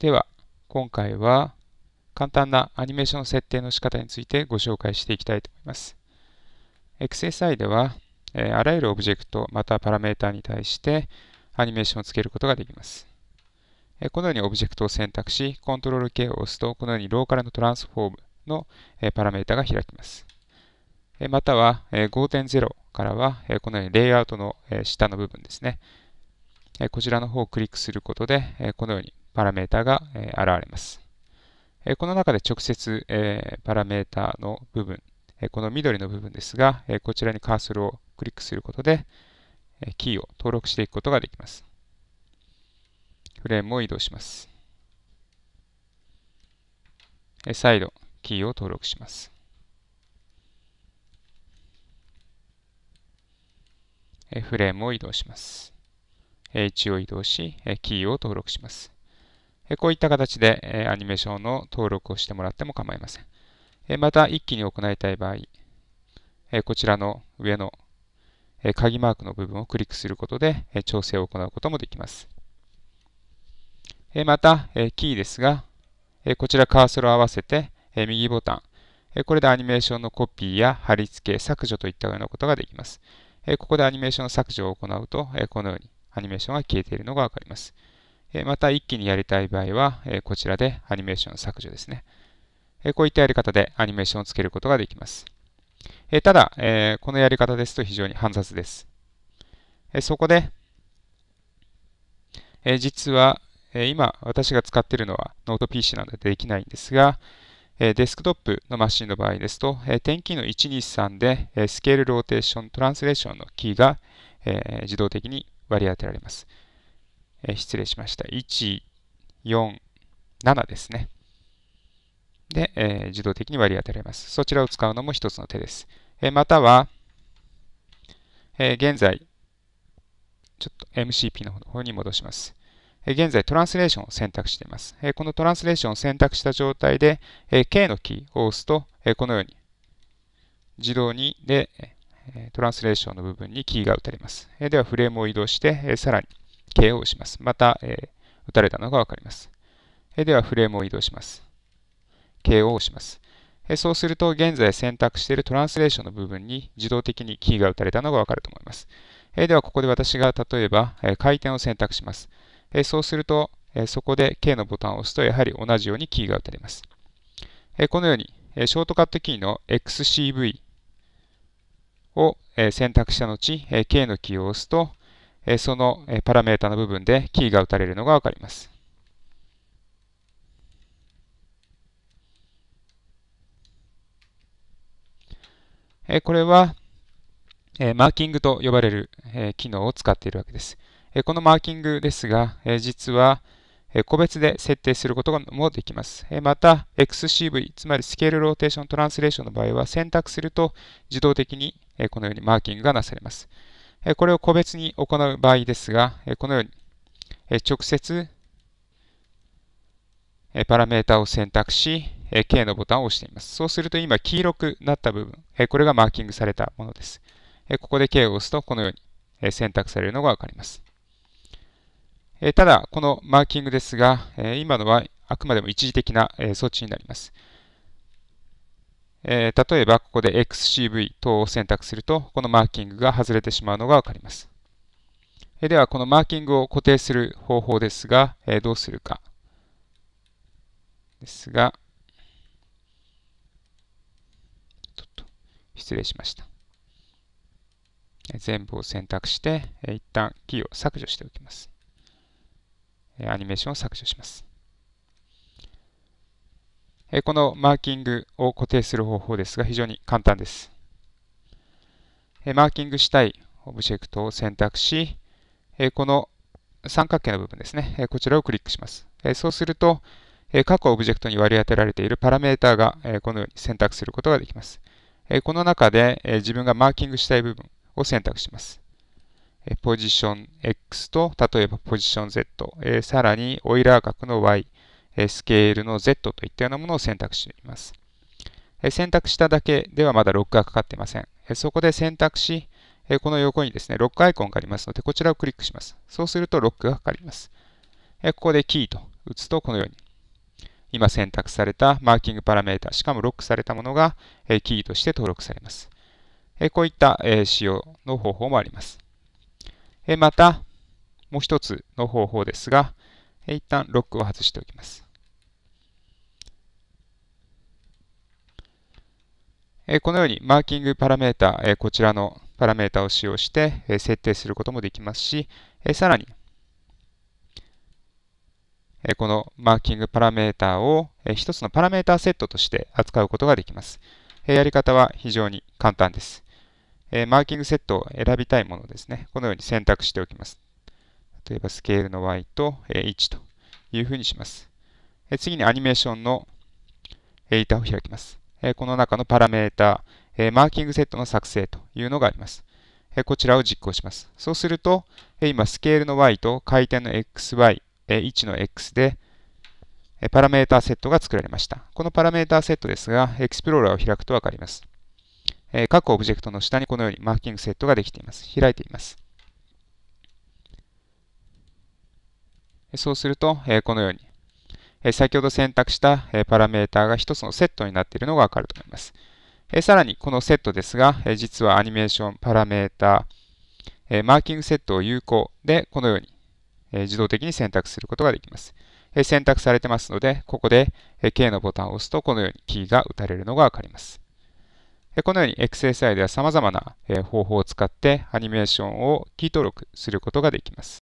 では、今回は簡単なアニメーション設定の仕方についてご紹介していきたいと思います。XSI では、えあらゆるオブジェクト、またパラメータに対してアニメーションをつけることができます。えこのようにオブジェクトを選択し、Ctrl K を押すと、このようにローカルのトランスフォームの、えパラメータが開きます。えまたは、え5.0からは、えこのようにレイアウトの、え下の部分ですね。こちらの方をクリックすることで、このようにパラメータが、え現れます。えこの中で直接、えパラメータの部分、えこの緑の部分ですが、えこちらにカーソルをクリックすることで、えキーを登録していくことができます。フレームを移動します。え再度、キーを登録します。フレームを移動します。位置を移動し、キーを登録します。こういった形でアニメーションの登録をしてもらっても構いません。また一気に行いたい場合、こちらの上の鍵マークの部分をクリックすることで調整を行うこともできます。また、キーですが、こちらカーソルを合わせて右ボタン、これでアニメーションのコピーや貼り付け、削除といったようなことができます。ここでアニメーションの削除を行うと、このようにアニメーションが消えているのがわかります。また一気にやりたい場合は、こちらでアニメーション削除ですね。こういったやり方でアニメーションをつけることができます。ただ、このやり方ですと非常に煩雑です。そこで、実は今私が使っているのはノート PC なのでできないんですが、デスクトップのマシンの場合ですと、点キーの123でスケール、ローテーション、トランスレーションのキーが自動的に割り当てられます。えー、失礼しました。1、4、7ですね。で、えー、自動的に割り当てられます。そちらを使うのも一つの手です。えー、または、えー、現在、ちょっと MCP の方に戻します。えー、現在、トランスレーションを選択しています。えー、このトランスレーションを選択した状態で、えー、K のキーを押すと、えー、このように自動にで、えトランスレーションの部分にキーが打たれます。えー、では、フレームを移動して、えー、さらに KO します。また、えー、打たれたのがわかります。えー、では、フレームを移動します。KO をします。えー、そうすると、現在選択しているトランスレーションの部分に自動的にキーが打たれたのがわかると思います。えー、では、ここで私が例えば、えー、回転を選択します。えー、そうすると、えー、そこで K のボタンを押すと、やはり同じようにキーが打たれます。えー、このように、えー、ショートカットキーの XCV を選択した後、K のキーを押すと、えそのパラメータの部分でキーが打たれるのがわかります。えこれは、えマーキングと呼ばれる、え機能を使っているわけです。えこのマーキングですが、え実は、え個別で設定することもできます。えまた、XCV、つまりスケールローテーショントランスレーションの場合は選択すると自動的に、えこのようにマーキングがなされます。これを個別に行う場合ですが、このように直接パラメータを選択し、K のボタンを押しています。そうすると今黄色くなった部分、これがマーキングされたものです。ここで K を押すとこのように選択されるのがわかります。ただ、このマーキングですが、今のはあくまでも一時的な措置になります。え例えばここで XCV 等を選択すると、このマーキングが外れてしまうのがわかります。えでは、このマーキングを固定する方法ですが、えどうするか。ですが、失礼しました。全部を選択して、一旦キーを削除しておきます。アニメーションを削除します。このマーキングを固定する方法ですが非常に簡単です。マーキングしたいオブジェクトを選択し、この三角形の部分ですね、こちらをクリックします。そうすると、各オブジェクトに割り当てられているパラメータがこのように選択することができます。この中で自分がマーキングしたい部分を選択します。ポジション X と、例えばポジション Z、さらにオイラー角の Y、スケールの Z といったようなものを選択しています。選択しただけではまだロックがかかっていません。そこで選択し、この横にですね、ロックアイコンがありますので、こちらをクリックします。そうするとロックがかかります。ここでキーと打つと、このように、今選択されたマーキングパラメータ、しかもロックされたものがキーとして登録されます。こういった使用の方法もあります。また、もう一つの方法ですが、一旦ロックを外しておきます。えこのようにマーキングパラメータ、えこちらのパラメータを使用して、え設定することもできますし、えさらに、えこのマーキングパラメータを、え一つのパラメータセットとして扱うことができます。えやり方は非常に簡単です。えマーキングセットを選びたいものですね。このように選択しておきます。例えばスケールの y と、え1というふうにします。え次にアニメーションの、タ板を開きます。えこの中のパラメータ、えマーキングセットの作成というのがあります。えこちらを実行します。そうすると、え今スケールの y と回転の xy、え位置の x で、えパラメータセットが作られました。このパラメータセットですが、エクスプローラーを開くとわかります。え各オブジェクトの下にこのようにマーキングセットができています。開いています。そうすると、えこのように先ほど選択したパラメータが1つのセットになっているのがわかると思います。さらにこのセットですが、実はアニメーション、パラメータ、マーキングセットを有効で、このように自動的に選択することができます。選択されてますので、ここで K のボタンを押すと、このようにキーが打たれるのがわかります。このように XSI では様々な方法を使ってアニメーションをキー登録することができます。